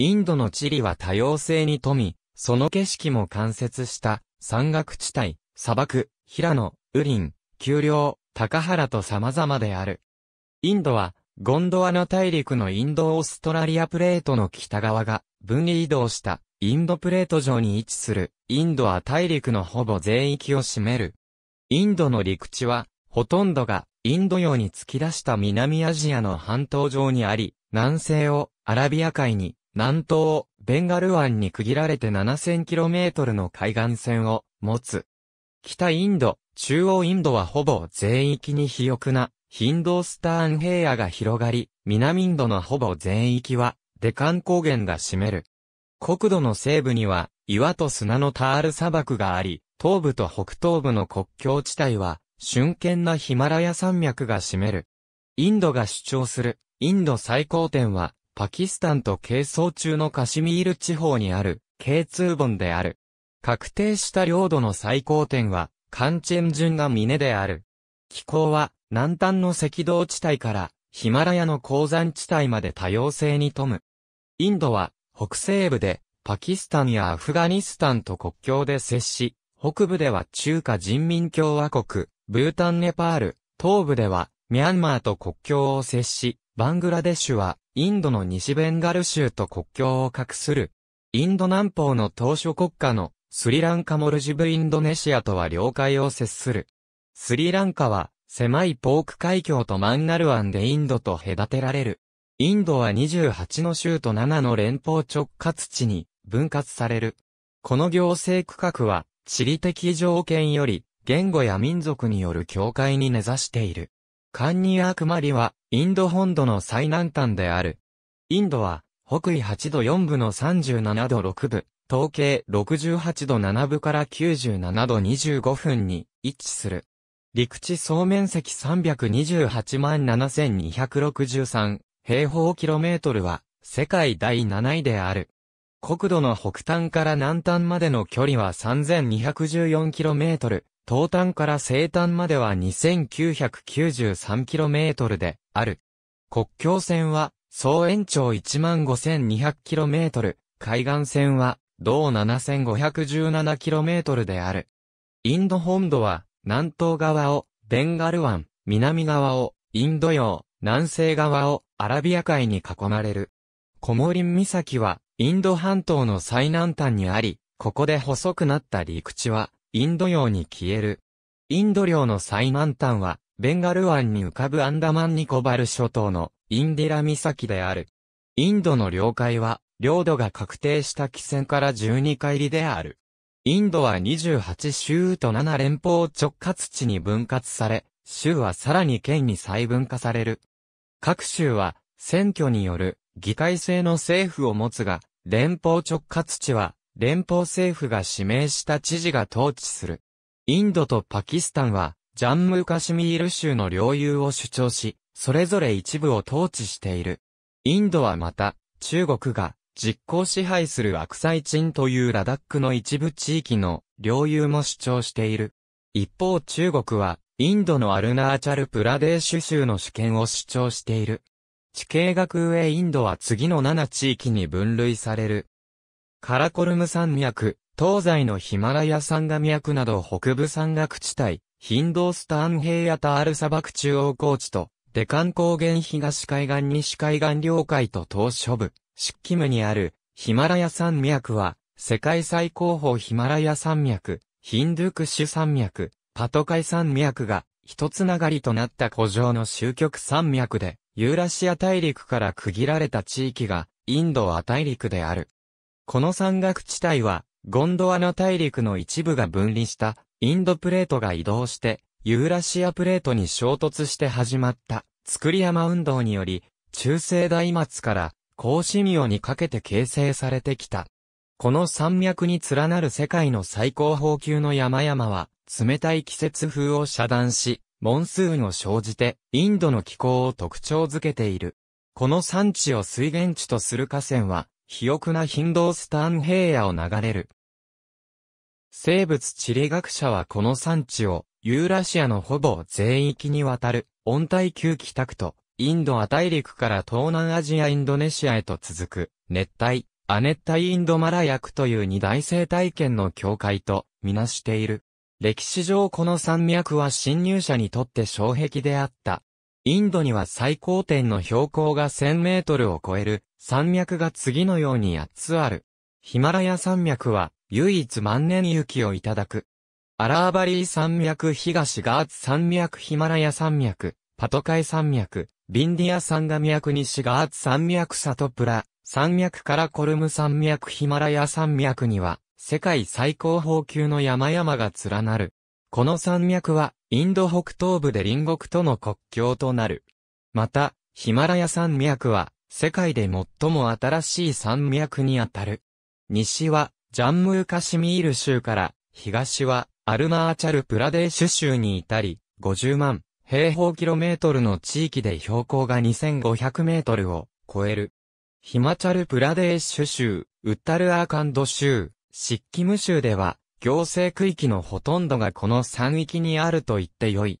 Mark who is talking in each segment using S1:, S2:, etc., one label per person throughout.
S1: インドの地理は多様性に富み、その景色も関節した、山岳地帯、砂漠、平野、雨林、丘陵、高原と様々である。インドは、ゴンドワナ大陸のインドオーストラリアプレートの北側が、分離移動した、インドプレート上に位置する、インドは大陸のほぼ全域を占める。インドの陸地は、ほとんどが、インド洋に突き出した南アジアの半島上にあり、南西をアラビア海に、南東、ベンガル湾に区切られて 7000km の海岸線を持つ。北インド、中央インドはほぼ全域に肥沃な、ヒンドースターン平野が広がり、南インドのほぼ全域は、デカン高原が占める。国土の西部には、岩と砂のタール砂漠があり、東部と北東部の国境地帯は、瞬間なヒマラヤ山脈が占める。インドが主張する、インド最高点は、パキスタンと係争中のカシミール地方にある、k 通本である。確定した領土の最高点は、カンチェン順が峰である。気候は、南端の赤道地帯から、ヒマラヤの鉱山地帯まで多様性に富む。インドは、北西部で、パキスタンやアフガニスタンと国境で接し、北部では中華人民共和国、ブータンネパール、東部ではミャンマーと国境を接し、バングラデシュはインドの西ベンガル州と国境を隠する、インド南方の島初国家のスリランカモルジブインドネシアとは領海を接する。スリランカは狭いポーク海峡とマンナル湾でインドと隔てられる。インドは28の州と7の連邦直轄地に分割される。この行政区画は地理的条件より言語や民族による境界に根ざしている。カンニアクマリは、インド本土の最南端である。インドは、北緯8度4分の37度6分、統計68度7分から97度25分に位置する。陸地総面積328万7263平方キロメートルは、世界第7位である。国土の北端から南端までの距離は3 2 1 4トル。東端から西端までは 2993km である。国境線は総延長 15200km、海岸線は同 7517km である。インド本土は南東側をベンガル湾、南側をインド洋、南西側をアラビア海に囲まれる。コモリン岬はインド半島の最南端にあり、ここで細くなった陸地はインド洋に消える。インド領の最南端は、ベンガル湾に浮かぶアンダマンニコバル諸島のインディラ岬である。インドの領海は、領土が確定した基線から12海里である。インドは28州と7連邦直轄地に分割され、州はさらに県に細分化される。各州は、選挙による議会制の政府を持つが、連邦直轄地は連邦政府が指名した知事が統治する。インドとパキスタンは、ジャンムカシミール州の領有を主張し、それぞれ一部を統治している。インドはまた、中国が実効支配するアクサイチンというラダックの一部地域の領有も主張している。一方中国は、インドのアルナーチャルプラデーシュ州の主権を主張している。地形学上インドは次の7地域に分類される。カラコルム山脈、東西のヒマラヤ山岳脈など北部山岳地帯、ヒンドースターン平野タール砂漠中央高地と、デカン高原東海岸西海岸領海と東諸部、シッキムにあるヒマラヤ山脈は、世界最高峰ヒマラヤ山脈、ヒンドゥクシュ山脈、パトカイ山脈が一つながりとなった古城の終極山脈で、ユーラシア大陸から区切られた地域がインドア大陸である。この山岳地帯は、ゴンドワナ大陸の一部が分離したインドプレートが移動して、ユーラシアプレートに衝突して始まった、作り山運動により、中世代末から高シミオにかけて形成されてきた。この山脈に連なる世界の最高峰級の山々は、冷たい季節風を遮断し、モンスーンを生じて、インドの気候を特徴づけている。この山地を水源地とする河川は、肥沃なヒンドースタン平野を流れる。生物地理学者はこの産地を、ユーラシアのほぼ全域にわたる、温帯級北宅と、インドア大陸から東南アジアインドネシアへと続く、熱帯、亜熱帯インドマラヤ区という二大生態圏の境界と、みなしている。歴史上この山脈は侵入者にとって障壁であった。インドには最高点の標高が1000メートルを超える山脈が次のように8つある。ヒマラヤ山脈は唯一万年雪をいただく。アラーバリー山脈東ガーツ山脈ヒマラヤ山脈、パトカイ山脈、ビンディア山脈西ガーツ山脈サトプラ、山脈からコルム山脈ヒマラヤ山脈には世界最高峰級の山々が連なる。この山脈はインド北東部で隣国との国境となる。また、ヒマラヤ山脈は、世界で最も新しい山脈にあたる。西は、ジャンムーカシミール州から、東は、アルナーチャルプラデーシュ州に至り、50万平方キロメートルの地域で標高が2500メートルを超える。ヒマチャルプラデーシュ州、ウッタルアーカンド州、シッキム州では、行政区域のほとんどがこの山域にあると言ってよい。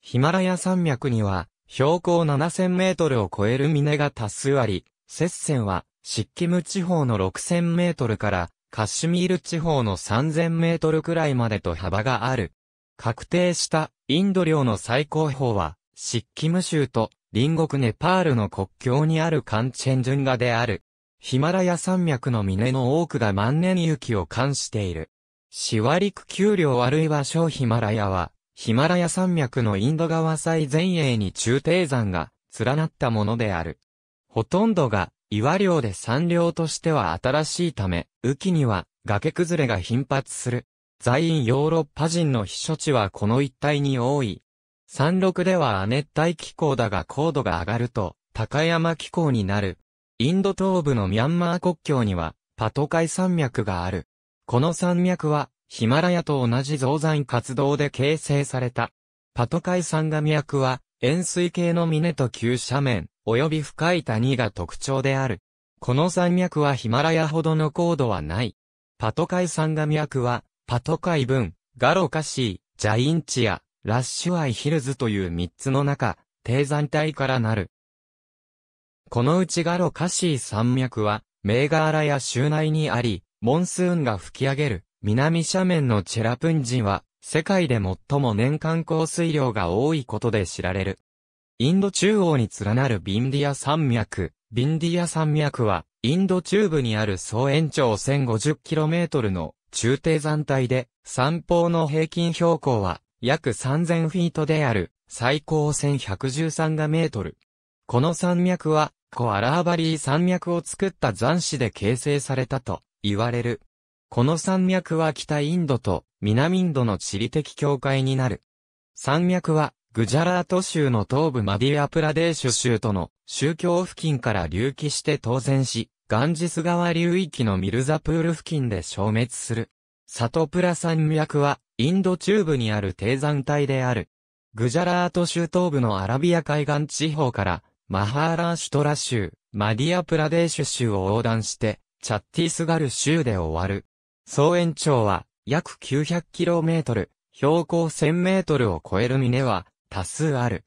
S1: ヒマラヤ山脈には、標高7000メートルを超える峰が多数あり、接線は、シッキム地方の6000メートルから、カシュミール地方の3000メートルくらいまでと幅がある。確定したインド領の最高峰は、シッキム州と隣国ネパールの国境にあるカンチェンジュンガである。ヒマラヤ山脈の峰の多くが万年雪を冠している。シワリク丘陵あるいは小ヒマラヤは、ヒマラヤ山脈のインド側最前衛に中低山が連なったものである。ほとんどが岩稜で山稜としては新しいため、雨季には崖崩れが頻発する。在院ヨーロッパ人の避暑地はこの一帯に多い。山麓では亜熱帯気候だが高度が上がると高山気候になる。インド東部のミャンマー国境にはパトカイ山脈がある。この山脈は、ヒマラヤと同じ造山活動で形成された。パトカイ山岩脈は、円錐形の峰と急斜面、及び深い谷が特徴である。この山脈はヒマラヤほどの高度はない。パトカイ山岩脈は、パトカイ分、ガロカシー、ジャインチア、ラッシュアイヒルズという三つの中、低山帯からなる。このうちガロカシー山脈は、メーガーラや州内にあり、モンスーンが吹き上げる、南斜面のチェラプンジンは、世界で最も年間降水量が多いことで知られる。インド中央に連なるビンディア山脈、ビンディア山脈は、インド中部にある総延長 1050km の中低山帯で、山峰の平均標高は約3000フィートである最高1113がメートル。この山脈は、コアラーバリー山脈を作った残死で形成されたと言われる。この山脈は北インドと南インドの地理的境界になる。山脈は、グジャラート州の東部マディアプラデーシュ州との宗教付近から隆起して当選し、ガンジス川流域のミルザプール付近で消滅する。サトプラ山脈は、インド中部にある低山帯である。グジャラート州東部のアラビア海岸地方から、マハーラーシュトラ州、マディアプラデーシュ州を横断して、チャッティスガル州で終わる。総延長は約 900km、標高 1000m を超える峰は多数ある。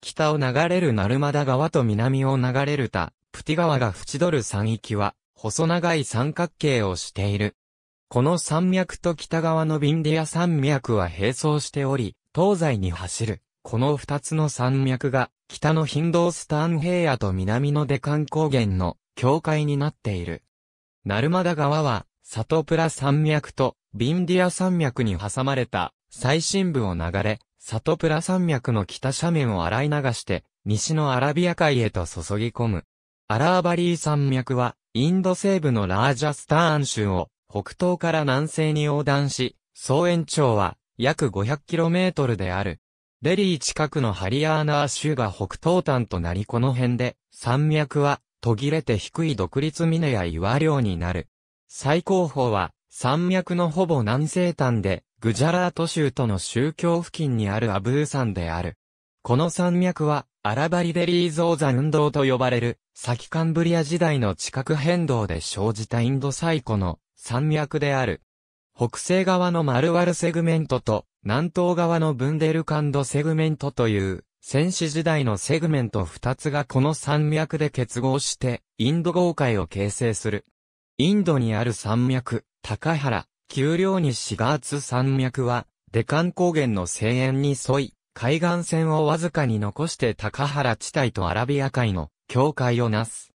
S1: 北を流れるナルマダ川と南を流れるタ、プティ川が縁取る山域は、細長い三角形をしている。この山脈と北側のビンディア山脈は並走しており、東西に走る。この二つの山脈が、北のヒンドースターン平野と南のデカン高原の境界になっている。ナルマダ川は、サトプラ山脈とビンディア山脈に挟まれた最深部を流れ、サトプラ山脈の北斜面を洗い流して、西のアラビア海へと注ぎ込む。アラーバリー山脈は、インド西部のラージャスターン州を北東から南西に横断し、総延長は約 500km である。デリー近くのハリアーナー州が北東端となりこの辺で、山脈は途切れて低い独立峰や岩稜になる。最高峰は、山脈のほぼ南西端で、グジャラート州との宗教付近にあるアブー山である。この山脈は、アラバリデリー造山運動と呼ばれる、先カンブリア時代の地殻変動で生じたインド最古の山脈である。北西側のマルワルセグメントと、南東側のブンデルカンドセグメントという、戦士時代のセグメント2つがこの山脈で結合して、インド豪海を形成する。インドにある山脈、高原、丘陵にシガーツ山脈は、デカン高原の声援に沿い、海岸線をわずかに残して高原地帯とアラビア海の境界をなす。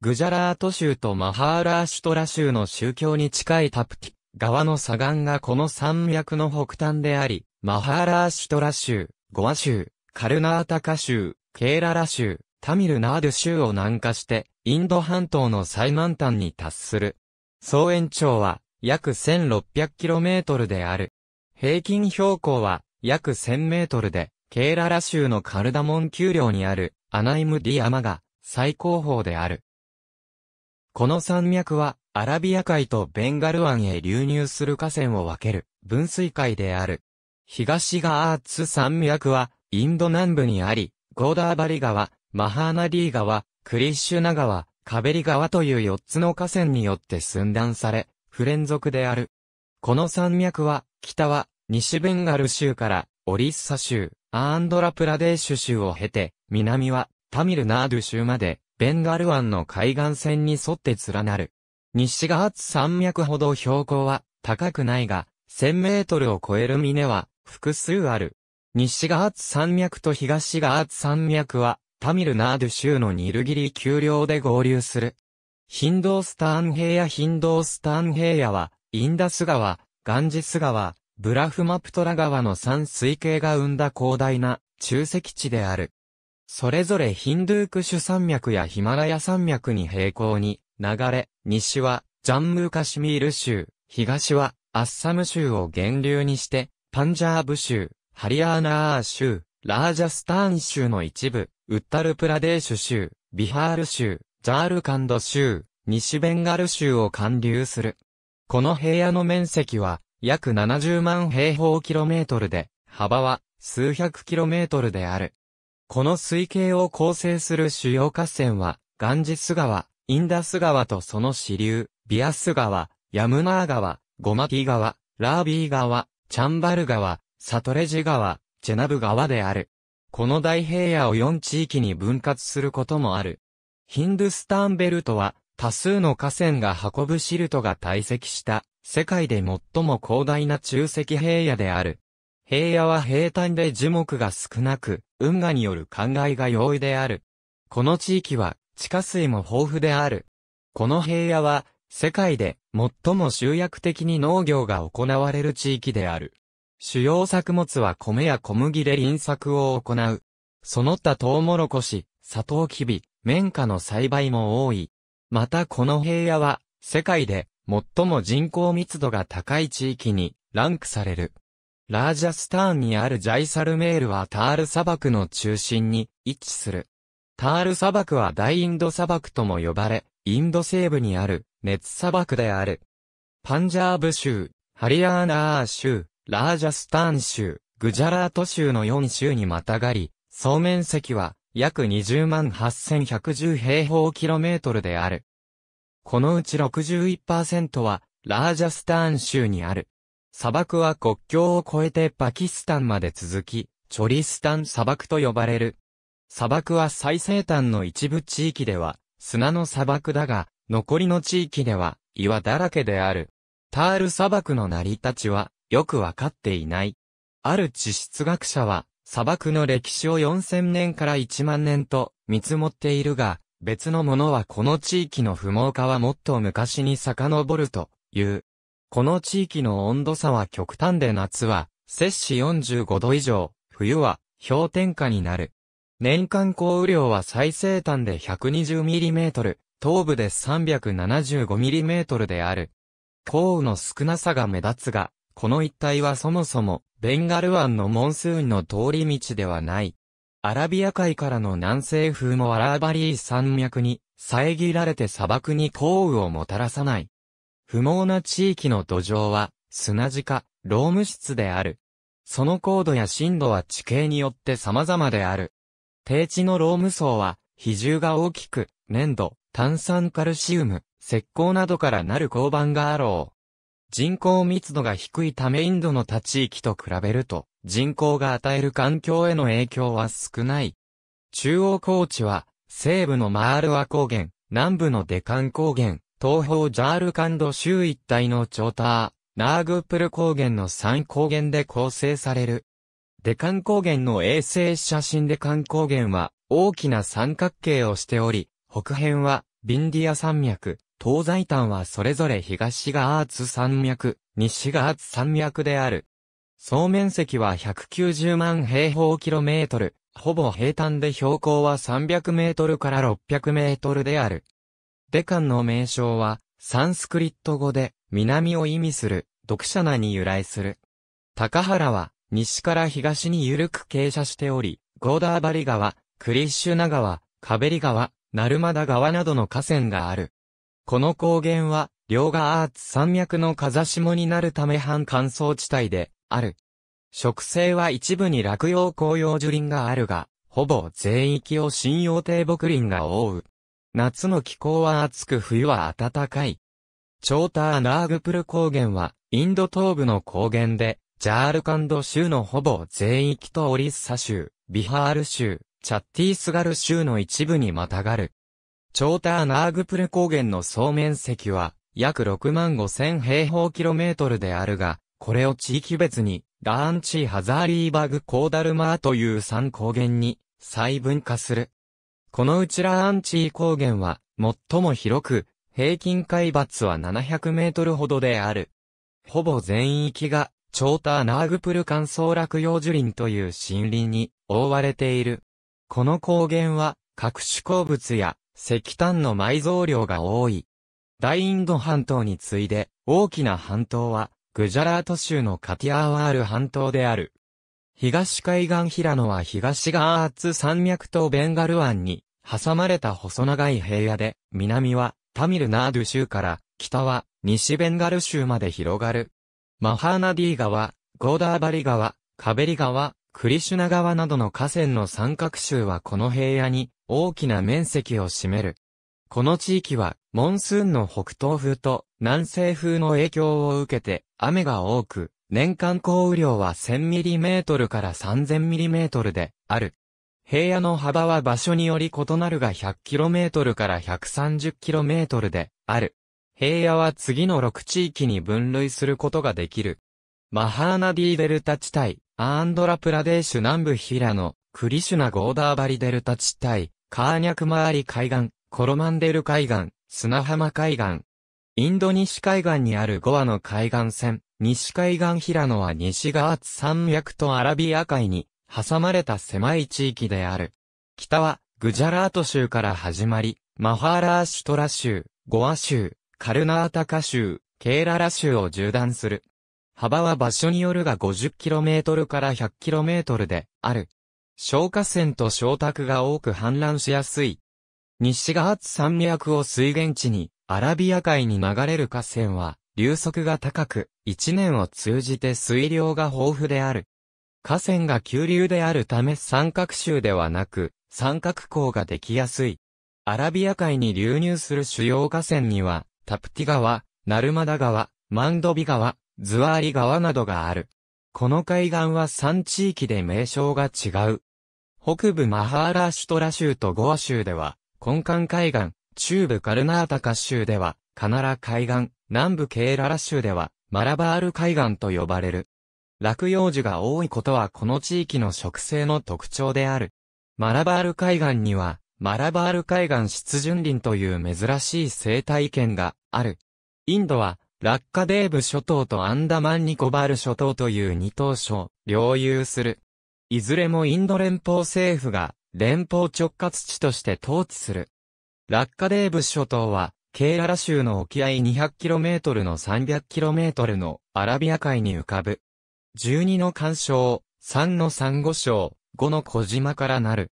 S1: グジャラート州とマハーラーシュトラ州の宗教に近いタプティ側の砂岩がこの山脈の北端であり、マハーラーシュトラ州、ゴア州、カルナータカ州、ケーララ州、タミルナード州を南下して、インド半島の最南端に達する。総延長は約 1600km である。平均標高は約 1000m で、ケーララ州のカルダモン丘陵にあるアナイムディ山が最高峰である。この山脈はアラビア海とベンガル湾へ流入する河川を分ける分水海である。東ガアーツ山脈はインド南部にあり、ゴーダーバリ川、マハーナディー川、クリッシュナ川、カベリ川という4つの河川によって寸断され、不連続である。この山脈は、北は、西ベンガル州から、オリッサ州、アーンドラプラデーシュ州を経て、南は、タミルナード州まで、ベンガル湾の海岸線に沿って連なる。西がー山脈ほど標高は高くないが、1000メートルを超える峰は複数ある。西ガーツ山脈と東ガーツ山脈は、タミルナード州のニルギリ丘陵で合流する。ヒンドースターン平野ヒンドースターン平野は、インダス川、ガンジス川、ブラフマプトラ川の山水系が生んだ広大な中石地である。それぞれヒンドゥークシュ山脈やヒマラヤ山脈に平行に流れ、西はジャンムーカシミール州、東はアッサム州を源流にして、パンジャーブ州、ハリアーナー州、ラージャスターン州の一部、ウッタルプラデーシュ州、ビハール州、ジャールカンド州、西ベンガル州を管流する。この平野の面積は約70万平方キロメートルで、幅は数百キロメートルである。この水系を構成する主要河川は、ガンジス川、インダス川とその支流、ビアス川、ヤムナー川、ゴマティ川、ラービー川、チャンバル川、サトレジ川、チェナブ川である。この大平野を4地域に分割することもある。ヒンドゥスタンベルトは、多数の河川が運ぶシルトが堆積した、世界で最も広大な中石平野である。平野は平坦で樹木が少なく、運河による灌漑が容易である。この地域は、地下水も豊富である。この平野は、世界で最も集約的に農業が行われる地域である。主要作物は米や小麦で輪作を行う。その他トウモロコシ、サトウキビ、綿花の栽培も多い。またこの平野は、世界で最も人口密度が高い地域にランクされる。ラージャスターンにあるジャイサルメールはタール砂漠の中心に位置する。タール砂漠は大インド砂漠とも呼ばれ、インド西部にある熱砂漠である。パンジャーブ州、ハリアーナー州、ラージャスターン州、グジャラート州の4州にまたがり、総面積は約20万8110平方キロメートルである。このうち61%はラージャスターン州にある。砂漠は国境を越えてパキスタンまで続き、チョリスタン砂漠と呼ばれる。砂漠は最西端の一部地域では砂の砂漠だが、残りの地域では岩だらけである。タール砂漠の成り立ちはよくわかっていない。ある地質学者は、砂漠の歴史を4000年から1万年と見積もっているが、別のものはこの地域の不毛化はもっと昔に遡るという。この地域の温度差は極端で夏は摂氏45度以上、冬は氷点下になる。年間降雨量は最西端で 120mm、東部で 375mm である。降雨の少なさが目立つが、この一帯はそもそも、ベンガル湾のモンスーンの通り道ではない。アラビア海からの南西風もアラーバリー山脈に、遮られて砂漠に降雨をもたらさない。不毛な地域の土壌は、砂地か、ローム質である。その高度や深度は地形によって様々である。低地のローム層は、比重が大きく、粘土、炭酸カルシウム、石膏などからなる交板があろう。人口密度が低いためインドの他地域と比べると、人口が与える環境への影響は少ない。中央高地は、西部のマールワ高原、南部のデカン高原、東方ジャールカンド州一帯のチョーター、ナーグープル高原の3高原で構成される。デカン高原の衛星写真デカン高原は大きな三角形をしており、北辺はビンディア山脈、東西端はそれぞれ東がアーツ山脈、西がアーツ山脈である。総面積は190万平方キロメートル、ほぼ平坦で標高は300メートルから600メートルである。デカンの名称は、サンスクリット語で、南を意味する、読者名に由来する。高原は、西から東に緩く傾斜しており、ゴーダーバリ川、クリッシュナ川、カベリ川、ナルマダ川などの河川がある。この高原は、両側アーツ山脈の風下になるため半乾燥地帯で、ある。植生は一部に落葉紅葉樹林があるが、ほぼ全域を信用低木林が覆う。夏の気候は暑く冬は暖かい。チョーターナーグプル高原は、インド東部の高原で、ジャールカンド州のほぼ全域とオリッサ州、ビハール州、チャッティースガル州の一部にまたがる。チョーターナーグプレ高原の総面積は約6万5千平方キロメートルであるが、これを地域別にラーンチーハザーリーバグコーダルマーという3高原に細分化する。このうちラーンチー高原は最も広く、平均海抜は700メートルほどである。ほぼ全域が、チョーターナーグプル乾燥落葉樹林という森林に覆われている。この高原は、各種鉱物や石炭の埋蔵量が多い。大インド半島に次いで、大きな半島は、グジャラート州のカティアーワール半島である。東海岸平野は東側アーツ山脈とベンガル湾に挟まれた細長い平野で、南はタミルナード州から北は西ベンガル州まで広がる。マハーナディ川、ゴーダーバリ川、カベリ川、クリシュナ川などの河川の三角州はこの平野に大きな面積を占める。この地域は、モンスーンの北東風と南西風の影響を受けて、雨が多く、年間降雨量は 1000mm から 3000mm である。平野の幅は場所により異なるが 100km から 130km である。平野は次の6地域に分類することができる。マハーナディデルタ地帯、アーンドラプラデーシュ南部ヒラノ、クリシュナゴーダーバリデルタ地帯、カーニャクマーリ海岸、コロマンデル海岸、砂浜海岸。インド西海岸にあるゴアの海岸線、西海岸平野は西ガーツ山脈とアラビア海に挟まれた狭い地域である。北はグジャラート州から始まり、マハーラーシュトラ州、ゴア州、カルナータカ州、ケーララ州を縦断する。幅は場所によるが 50km から 100km である。消火栓と小宅が多く氾濫しやすい。西ガーツ山脈を水源地に、アラビア海に流れる河川は、流速が高く、一年を通じて水量が豊富である。河川が急流であるため三角州ではなく、三角港ができやすい。アラビア海に流入する主要河川には、タプティ川、ナルマダ川、マンドビ川、ズワーリ川などがある。この海岸は3地域で名称が違う。北部マハーラーシュトラ州とゴア州では、根幹海岸、中部カルナータカ州では、カナラ海岸、南部ケーララ州では、マラバール海岸と呼ばれる。落葉樹が多いことはこの地域の植生の特徴である。マラバール海岸には、マラバール海岸湿潤林という珍しい生態圏がある。インドは、ラッカデーブ諸島とアンダマンニコバール諸島という二島省、を領有する。いずれもインド連邦政府が連邦直轄地として統治する。ラッカデーブ諸島は、ケーララ州の沖合 200km の 300km のアラビア海に浮かぶ。12の干渉、3の珊瑚礁、5の小島からなる。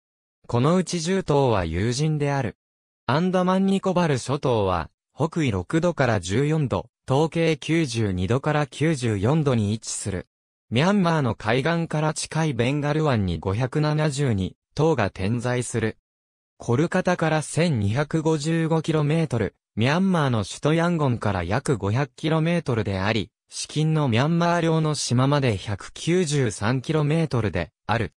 S1: このうち10島は友人である。アンダマンニコバル諸島は、北緯6度から14度、東経92度から94度に位置する。ミャンマーの海岸から近いベンガル湾に572島が点在する。コルカタから 1255km、ミャンマーの首都ヤンゴンから約 500km であり、至近のミャンマー領の島まで 193km である。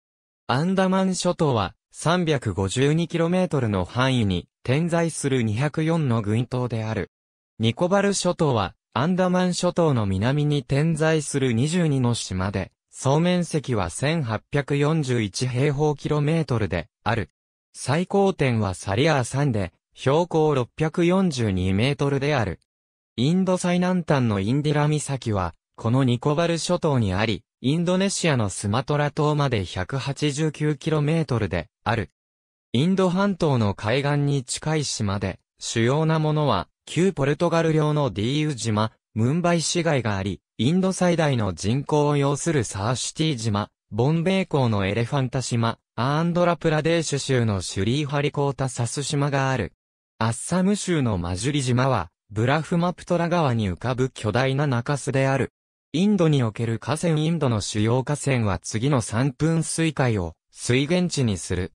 S1: アンダマン諸島は 352km の範囲に点在する204の群島である。ニコバル諸島はアンダマン諸島の南に点在する22の島で、総面積は1841平方キロメートルである。最高点はサリアー山で、標高642メートルである。インド最南端のインディラ岬は、このニコバル諸島にあり、インドネシアのスマトラ島まで1 8 9キロメートルである。インド半島の海岸に近い島で、主要なものは、旧ポルトガル領のディーユ島、ムンバイ市街があり、インド最大の人口を要するサーシティ島、ボンベイ港のエレファンタ島、アーンドラプラデーシュ州のシュリーハリコータサス島がある。アッサム州のマジュリ島は、ブラフマプトラ川に浮かぶ巨大な中州である。インドにおける河川インドの主要河川は次の三分水海を水源地にする。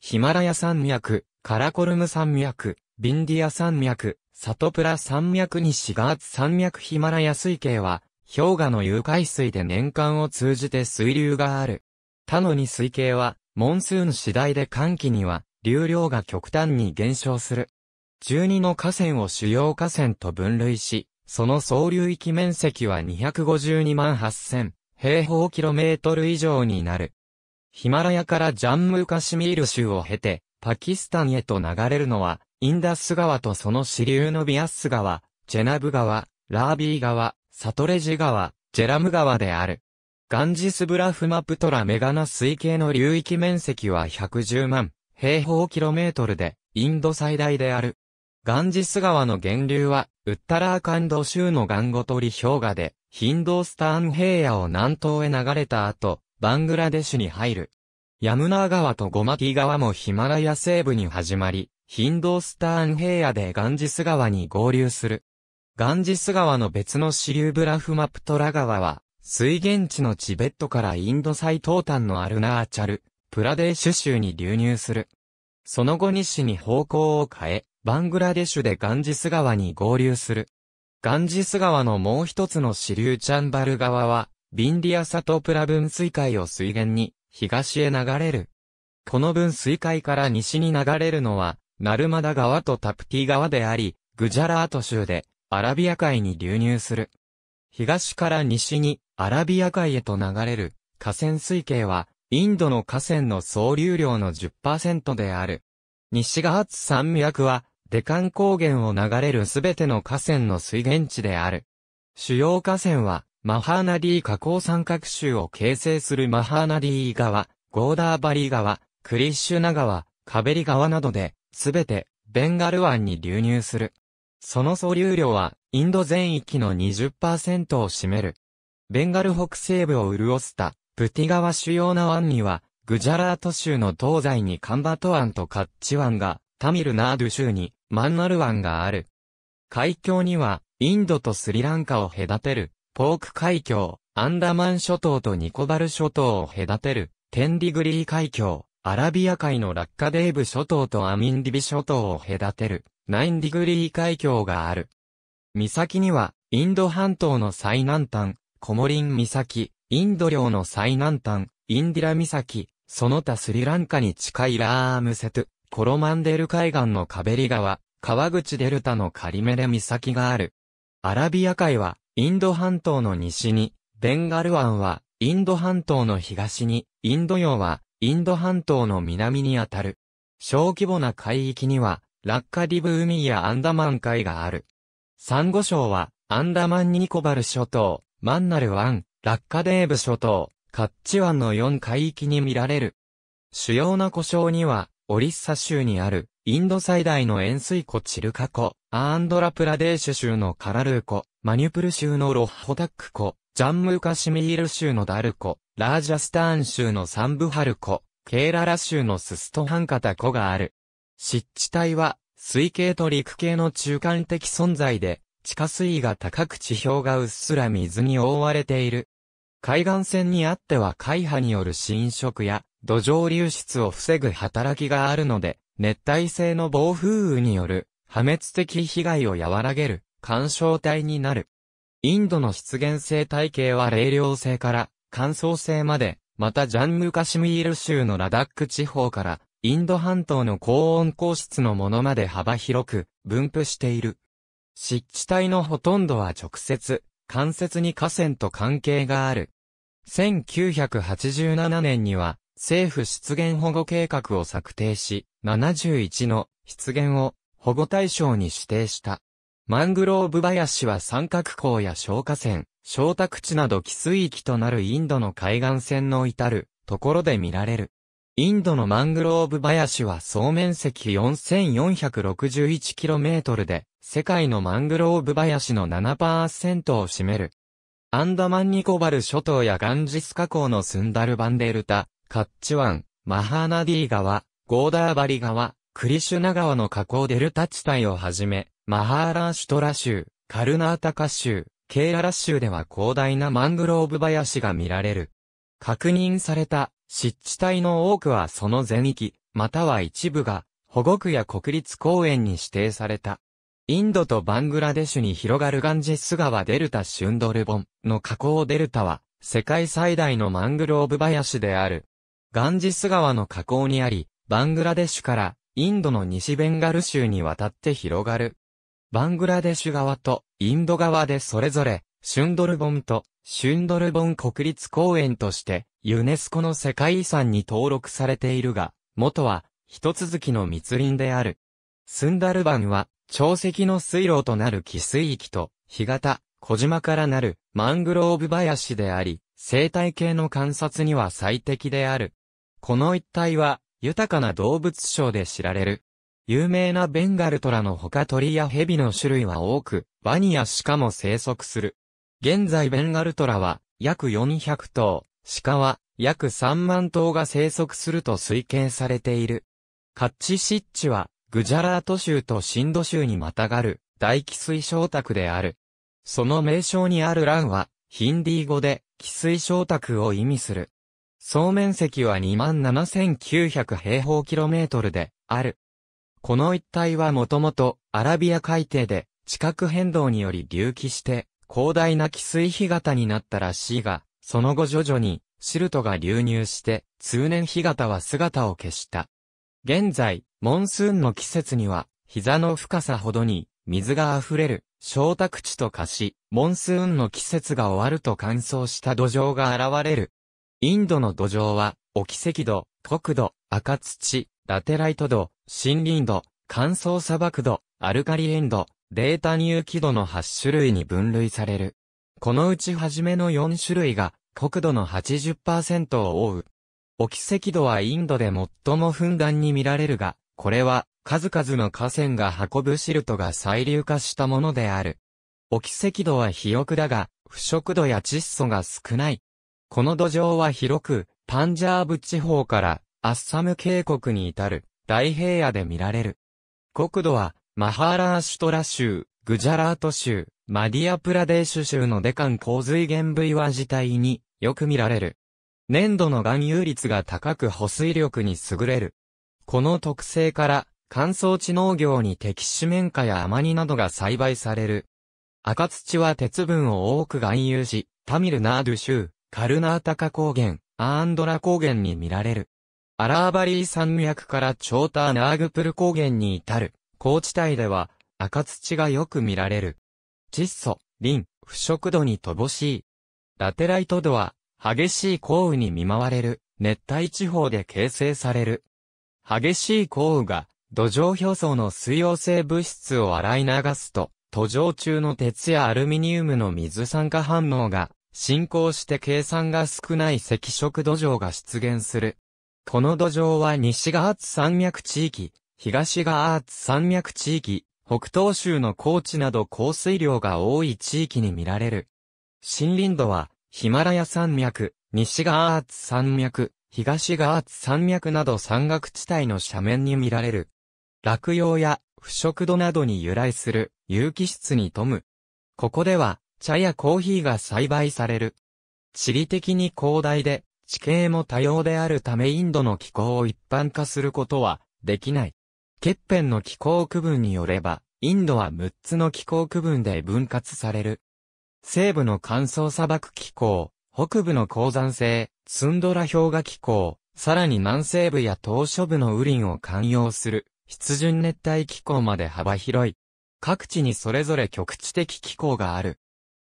S1: ヒマラヤ山脈、カラコルム山脈、ビンディア山脈、サトプラ山脈西ガーツ山脈ヒマラヤ水系は、氷河の融解水で年間を通じて水流がある。他の二水系は、モンスーン次第で寒気には、流量が極端に減少する。12の河川を主要河川と分類し、その総流域面積は252万8000平方キロメートル以上になる。ヒマラヤからジャンムーカシミール州を経て、パキスタンへと流れるのは、インダス川とその支流のビアス川、ジェナブ川、ラービー川、サトレジ川、ジェラム川である。ガンジスブラフマプトラメガナ水系の流域面積は110万平方キロメートルで、インド最大である。ガンジス川の源流は、ウッタラーカンド州のガンゴトリ氷河で、ヒンドースターン平野を南東へ流れた後、バングラデシュに入る。ヤムナー川とゴマティ川もヒマラヤ西部に始まり、ヒンドースターン平野でガンジス川に合流する。ガンジス川の別の支流ブラフマプトラ川は、水源地のチベットからインド最東端のアルナーチャル、プラデーシュ州に流入する。その後西に方向を変え、バングラデシュでガンジス川に合流する。ガンジス川のもう一つの支流チャンバル川は、ビンディアサトプラ分水海を水源に、東へ流れる。この分水海から西に流れるのは、ナルマダ川とタプティ川であり、グジャラート州で、アラビア海に流入する。東から西に、アラビア海へと流れる、河川水系は、インドの河川の総流量の10%である。西ガーツ山脈は、デカン高原を流れるすべての河川の水源地である。主要河川は、マハーナディー河口三角州を形成するマハーナディー川、ゴーダーバリー川、クリッシュナ川、カベリ川などで、すべて、ベンガル湾に流入する。その総流量は、インド全域の20%を占める。ベンガル北西部を潤した、プティ川主要な湾には、グジャラート州の東西にカンバト湾とカッチ湾が、タミルナード州にマンナル湾がある。海峡には、インドとスリランカを隔てるポーク海峡、アンダマン諸島とニコバル諸島を隔てる、テンディグリー海峡、アラビア海のラッカデーブ諸島とアミンディビ諸島を隔てる、ナインディグリー海峡がある。岬には、インド半島の最南端、コモリン岬、インド領の最南端、インディラ岬、その他スリランカに近いラームセトゥ、コロマンデル海岸のカベリ川、川口デルタのカリメレ岬がある。アラビア海は、インド半島の西に、ベンガル湾は、インド半島の東に、インド洋は、インド半島の南にあたる。小規模な海域には、ラッカディブ海やアンダマン海がある。サンゴ礁は、アンダマンニコバル諸島、マンナル湾、ラッカデーブ諸島、カッチ湾の4海域に見られる。主要な湖礁には、オリッサ州にある、インド最大の塩水湖チルカ湖、アーンドラプラデーシュ州のカラルーコ、マニュプル州のロッホタック湖、ジャンムカシミール州のダルコ、ラージャスターン州のサンブハルコ、ケーララ州のスストハンカタ湖がある。湿地帯は、水系と陸系の中間的存在で、地下水位が高く地表がうっすら水に覆われている。海岸線にあっては海波による浸食や土壌流出を防ぐ働きがあるので、熱帯性の暴風雨による破滅的被害を和らげる、干渉体になる。インドの湿原生態系は冷涼性から乾燥性まで、またジャンムカシミール州のラダック地方から、インド半島の高温高質のものまで幅広く分布している。湿地帯のほとんどは直接、間接に河川と関係がある。1987年には政府湿原保護計画を策定し、71の湿原を保護対象に指定した。マングローブ林は三角港や消火栓、小宅地など寄水域となるインドの海岸線の至るところで見られる。インドのマングローブ林は総面積 4461km で、世界のマングローブ林の7%を占める。アンダマンニコバル諸島やガンジス河口のスンダルバンデルタ、カッチワン、マハーナディー川、ゴーダーバリ川、クリシュナ川の河口デルタ地帯をはじめ、マハーラーシュトラ州、カルナータカ州、ケーララ州では広大なマングローブ林が見られる。確認された湿地帯の多くはその全域、または一部が保護区や国立公園に指定された。インドとバングラデシュに広がるガンジス川デルタシュンドルボンの河口デルタは世界最大のマングローブ林である。ガンジス川の河口にあり、バングラデシュからインドの西ベンガル州にわたって広がる。バングラデシュ側とインド側でそれぞれ、シュンドルボンとシュンドルボン国立公園として、ユネスコの世界遺産に登録されているが、元は、一続きの密林である。スンダルバンは、潮石の水路となる汽水域と、干潟、小島からなるマングローブ林であり、生態系の観察には最適である。この一帯は、豊かな動物賞で知られる。有名なベンガルトラの他鳥や蛇の種類は多く、ワニや鹿も生息する。現在ベンガルトラは約400頭、鹿は約3万頭が生息すると推計されている。カッチシッチはグジャラート州とシンド州にまたがる大気水小宅である。その名称にあるランはヒンディー語で気水小宅を意味する。総面積は27,900平方キロメートルである。この一帯はもともとアラビア海底で地殻変動により隆起して広大な汽水干潟になったらしいが、その後徐々にシルトが流入して通年干潟は姿を消した。現在、モンスーンの季節には膝の深さほどに水が溢れる小宅地と化し、モンスーンの季節が終わると乾燥した土壌が現れるインドの土壌は、沖赤土、国土、赤土、ラテライト土、森林土、乾燥砂漠土、アルカリエンド、データ入気土の8種類に分類される。このうち初めの4種類が国土の80%を覆う。沖赤土はインドで最もふんだんに見られるが、これは数々の河川が運ぶシルトが細粒化したものである。沖赤土は肥沃だが、腐食土や窒素が少ない、この土壌は広く、パンジャーブ地方からアッサム渓谷に至る大平野で見られる。国土はマハーラーシュトラ州、グジャラート州、マディアプラデーシュ州のデカン洪水源部岩自体によく見られる。粘土の含有率が高く保水力に優れる。この特性から乾燥地農業に適し綿花や甘煮などが栽培される。赤土は鉄分を多く含有し、タミルナード州、カルナータカ高原、アーンドラ高原に見られる。アラーバリー山脈からチョーターナーグプル高原に至る、高地帯では赤土がよく見られる。窒素、リン、腐食度に乏しい。ラテライト度は、激しい降雨に見舞われる、熱帯地方で形成される。激しい降雨が、土壌表層の水溶性物質を洗い流すと、土壌中の鉄やアルミニウムの水酸化反応が進行して計算が少ない赤色土壌が出現する。この土壌は西ガーツ山脈地域、東ガーツ山脈地域、北東州の高地など降水量が多い地域に見られる。森林土は、ヒマラヤ山脈、西ガーツ山脈、東ガーツ山脈など山岳地帯の斜面に見られる。落葉や腐食土などに由来する有機質に富む。ここでは、茶やコーヒーが栽培される。地理的に広大で、地形も多様であるためインドの気候を一般化することはできない。欠片の気候区分によれば、インドは6つの気候区分で分割される。西部の乾燥砂漠気候、北部の鉱山性、ツンドラ氷河気候、さらに南西部や島嶼部の雨林を寛容する、湿潤熱帯気候まで幅広い。各地にそれぞれ局地的気候がある。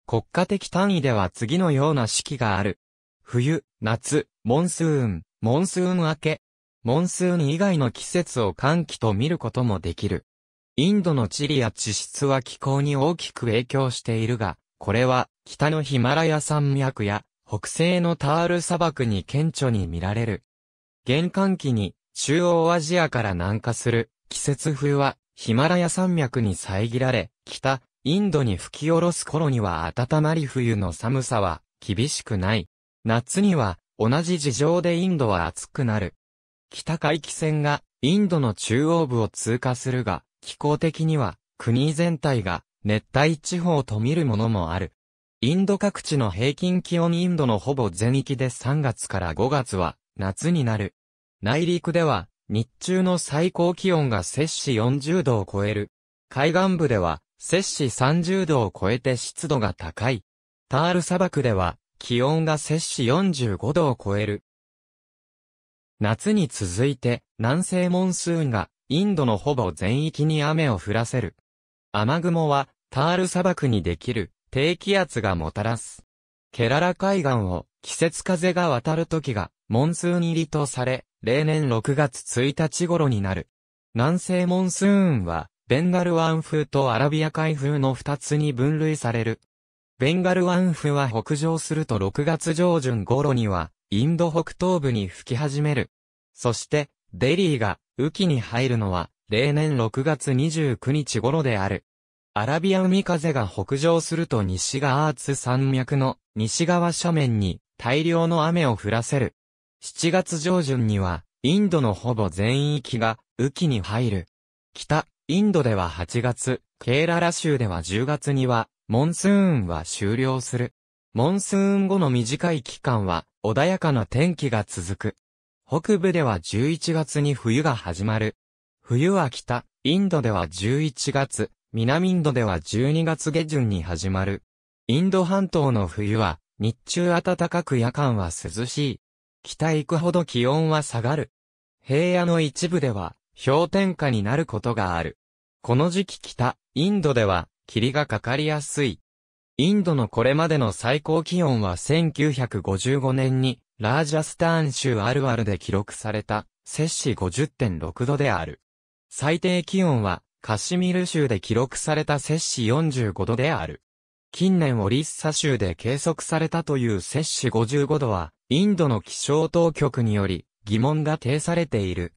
S1: 国家的単位では次のような四季がある。冬、夏、モンスーン、モンスーン明け。モンスーン以外の季節を寒気と見ることもできる。インドの地理や地質は気候に大きく影響しているが、これは北のヒマラヤ山脈や北西のタール砂漠に顕著に見られる。玄関期に中央アジアから南下する季節風はヒマラヤ山脈に遮られ、北、インドに吹き下ろす頃には暖まり冬の寒さは厳しくない。夏には同じ事情でインドは暑くなる。北海気線がインドの中央部を通過するが、気候的には国全体が熱帯地方と見るものもある。インド各地の平均気温インドのほぼ全域で3月から5月は夏になる。内陸では日中の最高気温が摂氏40度を超える。海岸部では摂氏30度を超えて湿度が高い。タール砂漠では、気温が摂氏45度を超える。夏に続いて、南西モンスーンが、インドのほぼ全域に雨を降らせる。雨雲は、タール砂漠にできる、低気圧がもたらす。ケララ海岸を、季節風が渡る時が、モンスーン入りとされ、例年6月1日頃になる。南西モンスーンは、ベンガル湾風とアラビア海風の二つに分類される。ベンガル湾風は北上すると6月上旬頃には、インド北東部に吹き始める。そして、デリーが、雨季に入るのは、例年6月29日頃である。アラビア海風が北上すると西側アーツ山脈の西側斜面に大量の雨を降らせる。7月上旬にはインドのほぼ全域が雨季に入る。北、インドでは8月、ケーララ州では10月には、モンスーンは終了する。モンスーン後の短い期間は、穏やかな天気が続く。北部では11月に冬が始まる。冬は北、インドでは11月、南インドでは12月下旬に始まる。インド半島の冬は、日中暖かく夜間は涼しい。北行くほど気温は下がる。平野の一部では、氷点下になることがある。この時期北、インドでは、霧がかかりやすい。インドのこれまでの最高気温は1955年に、ラージャスターン州あるあるで記録された、摂氏50.6度である。最低気温は、カシミル州で記録された摂氏45度である。近年オリッサ州で計測されたという摂氏55度は、インドの気象当局により疑問が呈されている。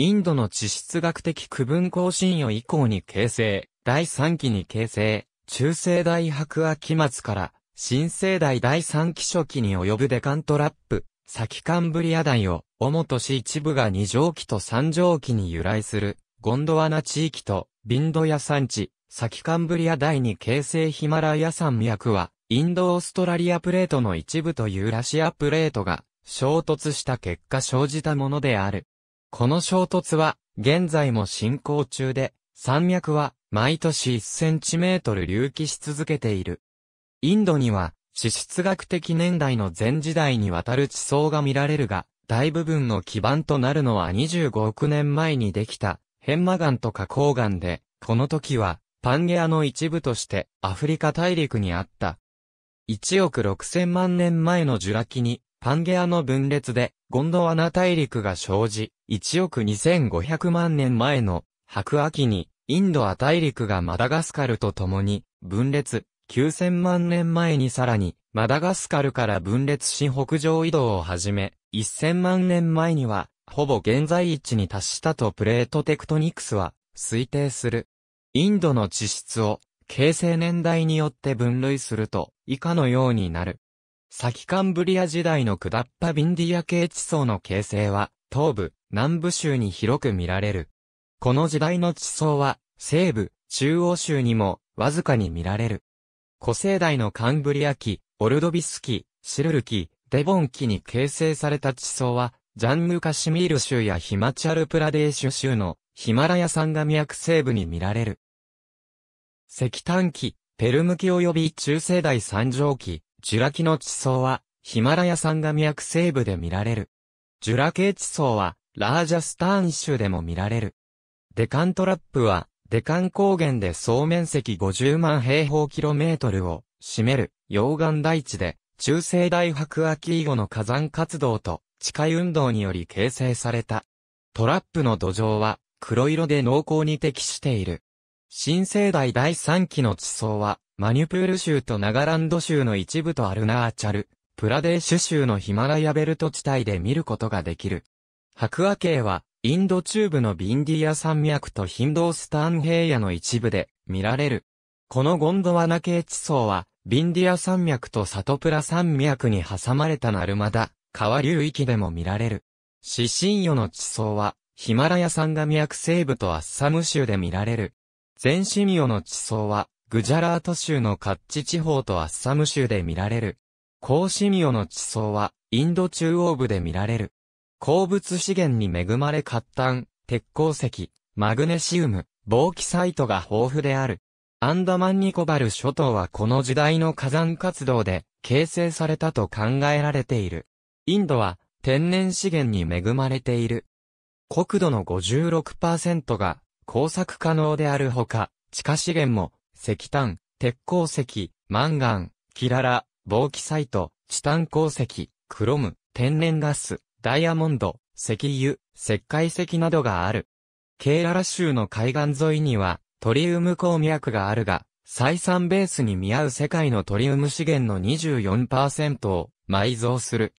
S1: インドの地質学的区分更新予以降に形成、第3期に形成、中世大白亜紀末から、新世代第3期初期に及ぶデカントラップ、先カンブリア代を、主とし一部が二畳期と三畳期に由来する、ゴンドワナ地域と、ビンドヤ山地、先カンブリア代に形成ヒマラヤ山脈は、インドオーストラリアプレートの一部とユーラシアプレートが、衝突した結果生じたものである。この衝突は、現在も進行中で、山脈は、毎年1センチメートル隆起し続けている。インドには、地質学的年代の前時代にわたる地層が見られるが、大部分の基盤となるのは25億年前にできた、変魔岩と花崗岩で、この時は、パンゲアの一部としてアフリカ大陸にあった。1億6千万年前のジュラ紀に、パンゲアの分裂でゴンドワナ大陸が生じ、1億2500万年前の白亜紀に、インドア大陸がマダガスカルと共に分裂、9000万年前にさらに、マダガスカルから分裂し北上移動を始め、1000万年前には、ほぼ現在位置に達したとプレートテクトニクスは推定する。インドの地質を、形成年代によって分類すると、以下のようになる。先カンブリア時代の下っ端ビンディア系地層の形成は、東部、南部州に広く見られる。この時代の地層は、西部、中央州にも、わずかに見られる。古生代のカンブリア紀、オルドビス紀、シルル紀、デボン紀に形成された地層は、ジャンムカシミール州やヒマチャルプラデーシュ州のヒマラヤ山が脈西部に見られる。石炭紀、ペルム紀及び中世代三畳紀、ジュラ紀の地層は、ヒマラヤ山が脈西部で見られる。ジュラ系地層は、ラージャスターン州でも見られる。デカントラップは、デカン高原で総面積50万平方キロメートルを占める溶岩大地で、中世大白亜紀以後の火山活動と地下運動により形成された。トラップの土壌は黒色で濃厚に適している。新生代第3期の地層はマニュプール州とナガランド州の一部とアルナーチャル、プラデーシュ州のヒマラヤベルト地帯で見ることができる。白亜系は、インド中部のビンディア山脈とヒンドースタン平野の一部で見られる。このゴンドワナ系地層は、ビンディア山脈とサトプラ山脈に挟まれたナルマダ、川流域でも見られる。シシンヨの地層は、ヒマラヤ山が脈西部とアッサム州で見られる。全シミヨの地層は、グジャラート州のカッチ地方とアッサム州で見られる。コーシミオの地層は、インド中央部で見られる。鉱物資源に恵まれ活炭、鉄鉱石、マグネシウム、ーキサイトが豊富である。アンダマンニコバル諸島はこの時代の火山活動で形成されたと考えられている。インドは天然資源に恵まれている。国土の56%が工作可能であるほか、地下資源も石炭、鉄鉱石、マンガン、キララ、ボーキサイト、チタン鉱石、クロム、天然ガス、ダイヤモンド、石油、石灰石などがある。ケーララ州の海岸沿いには、トリウム鉱脈があるが、採算ベースに見合う世界のトリウム資源の24%を埋蔵する。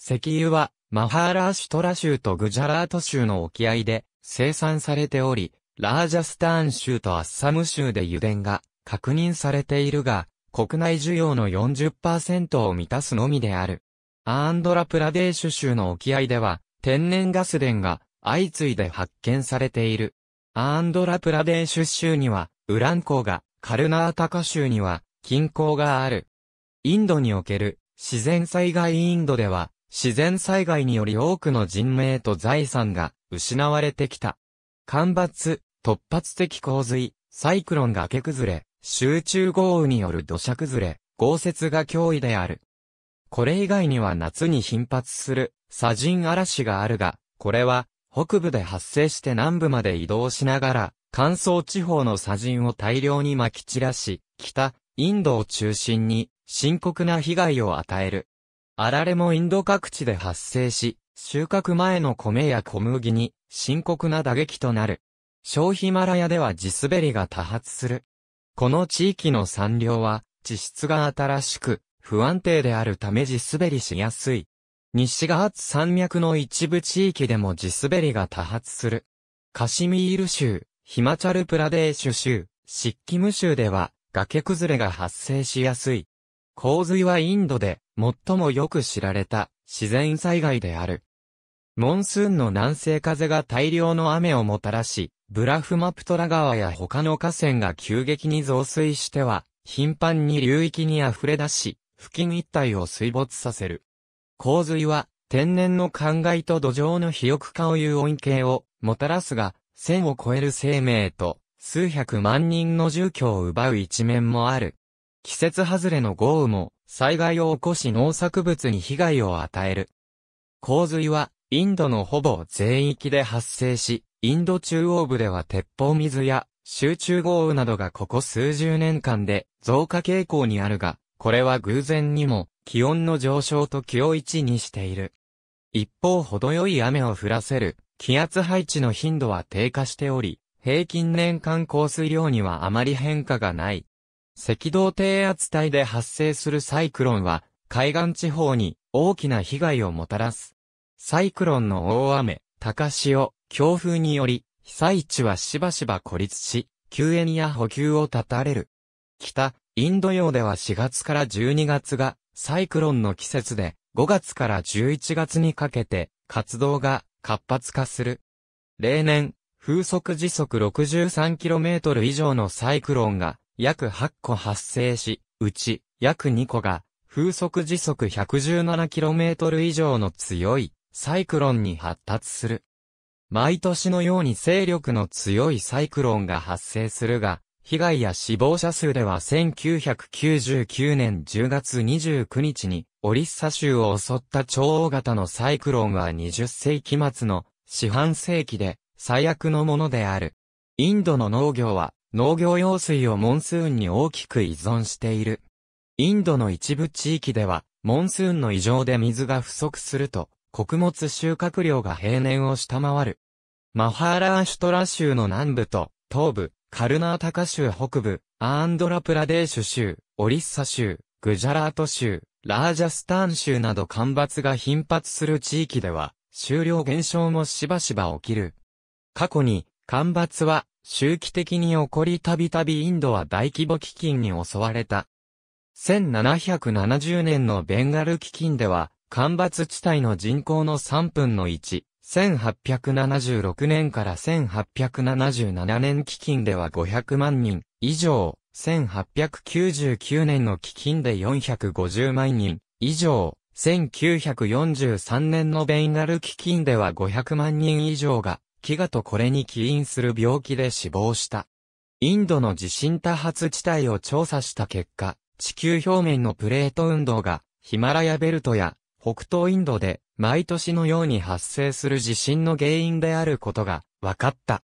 S1: 石油は、マハーラーシュトラ州とグジャラート州の沖合で生産されており、ラージャスターン州とアッサム州で油田が確認されているが、国内需要の40%を満たすのみである。アーンドラプラデーシュ州の沖合では、天然ガス田が相次いで発見されている。アーンドラプラデーシュ州には、ウラン港が、カルナータカ州には、近郊がある。インドにおける、自然災害インドでは、自然災害により多くの人命と財産が失われてきた。干ばつ、突発的洪水、サイクロン崖崩れ、集中豪雨による土砂崩れ、豪雪が脅威である。これ以外には夏に頻発する、砂塵嵐があるが、これは、北部で発生して南部まで移動しながら、乾燥地方の砂塵を大量に撒き散らし、北、インドを中心に、深刻な被害を与える。あられもインド各地で発生し、収穫前の米や小麦に深刻な打撃となる。小ヒマラヤでは地滑りが多発する。この地域の産業は地質が新しく不安定であるため地滑りしやすい。西ガーツ山脈の一部地域でも地滑りが多発する。カシミール州、ヒマチャルプラデーシュ州、シッキム州では崖崩れが発生しやすい。洪水はインドで最もよく知られた自然災害である。モンスーンの南西風が大量の雨をもたらし、ブラフマプトラ川や他の河川が急激に増水しては、頻繁に流域に溢れ出し、付近一帯を水没させる。洪水は、天然の灌漑と土壌の肥沃化をいう恩恵をもたらすが、千を超える生命と、数百万人の住居を奪う一面もある。季節外れの豪雨も災害を起こし農作物に被害を与える。洪水はインドのほぼ全域で発生し、インド中央部では鉄砲水や集中豪雨などがここ数十年間で増加傾向にあるが、これは偶然にも気温の上昇と気を一にしている。一方程よい雨を降らせる気圧配置の頻度は低下しており、平均年間降水量にはあまり変化がない。赤道低圧帯で発生するサイクロンは、海岸地方に大きな被害をもたらす。サイクロンの大雨、高潮、強風により、被災地はしばしば孤立し、救援や補給を断たれる。北、インド洋では4月から12月がサイクロンの季節で、5月から11月にかけて活動が活発化する。例年、風速時速 63km 以上のサイクロンが約8個発生し、うち約2個が風速時速 117km 以上の強いサイクロンに発達する。毎年のように勢力の強いサイクロンが発生するが、被害や死亡者数では1999年10月29日にオリッサ州を襲った超大型のサイクロンは20世紀末の四半世紀で最悪のものである。インドの農業は農業用水をモンスーンに大きく依存している。インドの一部地域では、モンスーンの異常で水が不足すると、穀物収穫量が平年を下回る。マハーラーシュトラ州の南部と、東部、カルナータカ州北部、アーンドラプラデーシュ州、オリッサ州、グジャラート州、ラージャスターン州など干ばつが頻発する地域では、収量減少もしばしば起きる。過去に、干ばつは周期的に起こりたびたびインドは大規模飢饉に襲われた。1770年のベンガル飢饉では、干ばつ地帯の人口の3分の1、1876年から1877年飢饉では500万人以上、1899年の飢饉で450万人以上、1943年のベンガル飢饉では500万人以上が飢餓とこれに起因する病気で死亡した。インドの地震多発地帯を調査した結果、地球表面のプレート運動がヒマラヤベルトや北東インドで毎年のように発生する地震の原因であることが分かった。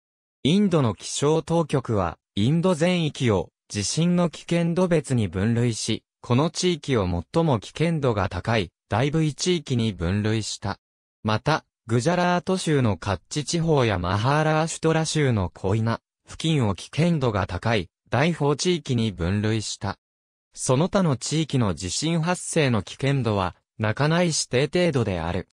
S1: インドの気象当局はインド全域を地震の危険度別に分類し、この地域を最も危険度が高い、大部位地域に分類した。また、グジャラート州のカッチ地方やマハーラーシュトラ州のコイナ、付近を危険度が高い、大砲地域に分類した。その他の地域の地震発生の危険度は、泣かない指定程度である。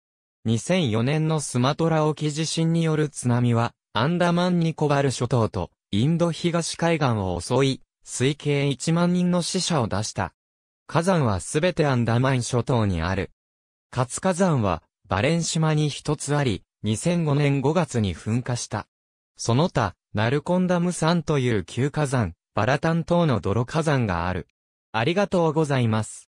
S1: 2004年のスマトラ沖地震による津波は、アンダマンニコバル諸島と、インド東海岸を襲い、推計1万人の死者を出した。火山はすべてアンダマン諸島にある。活火山は、バレン島に一つあり、2005年5月に噴火した。その他、ナルコンダム山という旧火山、バラタン島の泥火山がある。ありがとうございます。